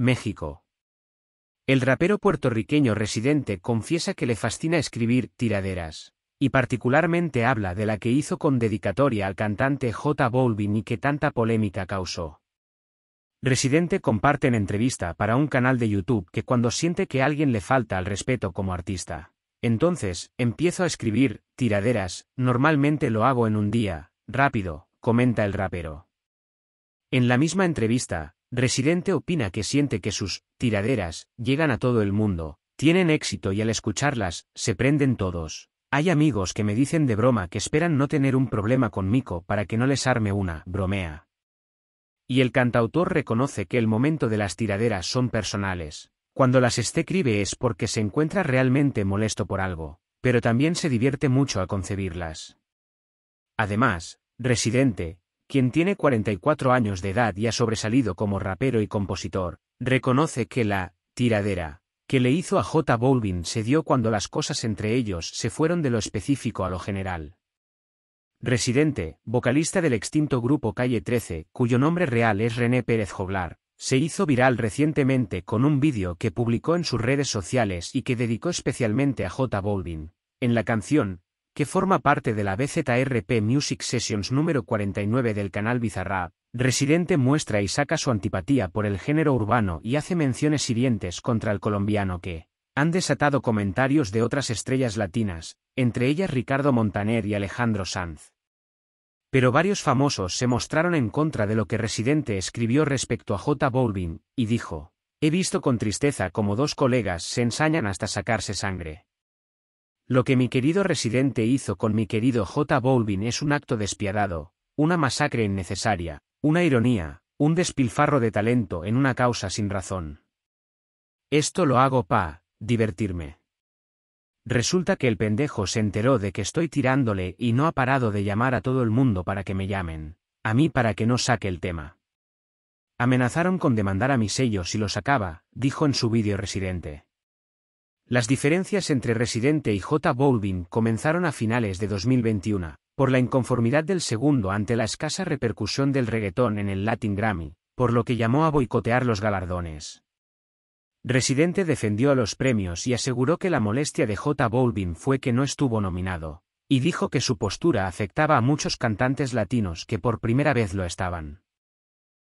México. El rapero puertorriqueño residente confiesa que le fascina escribir tiraderas, y particularmente habla de la que hizo con dedicatoria al cantante J Balvin y que tanta polémica causó. Residente comparte en entrevista para un canal de YouTube que cuando siente que alguien le falta al respeto como artista, entonces empiezo a escribir tiraderas, normalmente lo hago en un día, rápido, comenta el rapero. En la misma entrevista, Residente opina que siente que sus tiraderas llegan a todo el mundo, tienen éxito y al escucharlas, se prenden todos. Hay amigos que me dicen de broma que esperan no tener un problema conmigo para que no les arme una, bromea. Y el cantautor reconoce que el momento de las tiraderas son personales. Cuando las escribe es porque se encuentra realmente molesto por algo, pero también se divierte mucho a concebirlas. Además, Residente, quien tiene 44 años de edad y ha sobresalido como rapero y compositor, reconoce que la tiradera que le hizo a J Bolvin se dio cuando las cosas entre ellos se fueron de lo específico a lo general. Residente, vocalista del extinto grupo Calle 13, cuyo nombre real es René Pérez Joblar, se hizo viral recientemente con un vídeo que publicó en sus redes sociales y que dedicó especialmente a J Bolvin. En la canción, que forma parte de la BZRP Music Sessions número 49 del canal Bizarra. Residente muestra y saca su antipatía por el género urbano y hace menciones hirientes contra el colombiano que han desatado comentarios de otras estrellas latinas, entre ellas Ricardo Montaner y Alejandro Sanz. Pero varios famosos se mostraron en contra de lo que Residente escribió respecto a J Balvin, y dijo, He visto con tristeza como dos colegas se ensañan hasta sacarse sangre. Lo que mi querido residente hizo con mi querido J. Bolvin es un acto despiadado, una masacre innecesaria, una ironía, un despilfarro de talento en una causa sin razón. Esto lo hago pa, divertirme. Resulta que el pendejo se enteró de que estoy tirándole y no ha parado de llamar a todo el mundo para que me llamen, a mí para que no saque el tema. Amenazaron con demandar a mi sello si lo sacaba, dijo en su vídeo residente. Las diferencias entre Residente y J Balvin comenzaron a finales de 2021, por la inconformidad del segundo ante la escasa repercusión del reggaetón en el Latin Grammy, por lo que llamó a boicotear los galardones. Residente defendió a los premios y aseguró que la molestia de J Balvin fue que no estuvo nominado, y dijo que su postura afectaba a muchos cantantes latinos que por primera vez lo estaban.